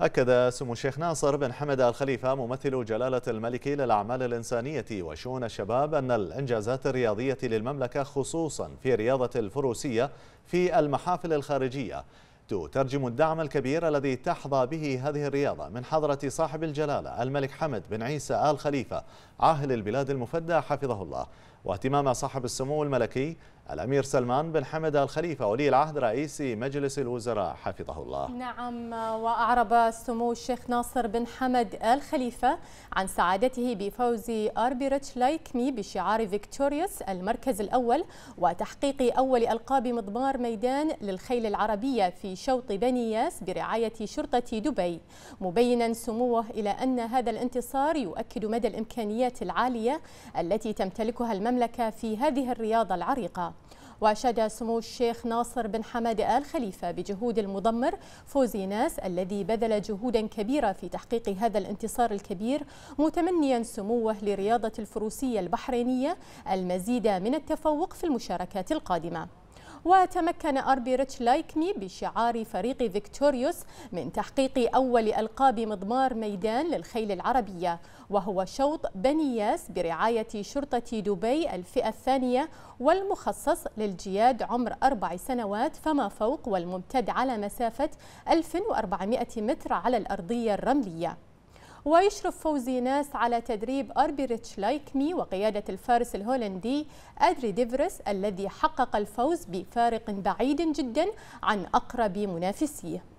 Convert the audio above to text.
أكد سمو الشيخ ناصر بن حمد الخليفة ممثل جلالة الملك للأعمال الإنسانية وشؤون الشباب أن الإنجازات الرياضية للمملكة خصوصا في رياضة الفروسية في المحافل الخارجية تترجم الدعم الكبير الذي تحظى به هذه الرياضة من حضرة صاحب الجلالة الملك حمد بن عيسى آل خليفة عاهل البلاد المفدى حفظه الله واهتمام صاحب السمو الملكي الأمير سلمان بن حمد الخليفة ولي العهد رئيس مجلس الوزراء حفظه الله نعم وأعرب سمو الشيخ ناصر بن حمد الخليفة عن سعادته بفوز أربيرتش لايكمي بشعار فيكتوريوس المركز الأول وتحقيق أول ألقاب مضمار ميدان للخيل العربية في شوط بني ياس برعاية شرطة دبي مبينا سموه إلى أن هذا الانتصار يؤكد مدى الإمكانيات العالية التي تمتلكها المملكة في هذه الرياضة العريقة وأشاد سمو الشيخ ناصر بن حمد آل خليفة بجهود المضمر فوزي ناس الذي بذل جهودا كبيرة في تحقيق هذا الانتصار الكبير متمنيا سموه لرياضة الفروسية البحرينية المزيد من التفوق في المشاركات القادمة وتمكن أربي ريتش لايكني بشعار فريق فيكتوريوس من تحقيق أول ألقاب مضمار ميدان للخيل العربية وهو شوط بنياس برعاية شرطة دبي الفئة الثانية والمخصص للجياد عمر أربع سنوات فما فوق والممتد على مسافة 1400 متر على الأرضية الرملية ويشرف فوزي ناس على تدريب أربيريتش لايكمي وقيادة الفارس الهولندي أدري ديفرس الذي حقق الفوز بفارق بعيد جدا عن أقرب منافسيه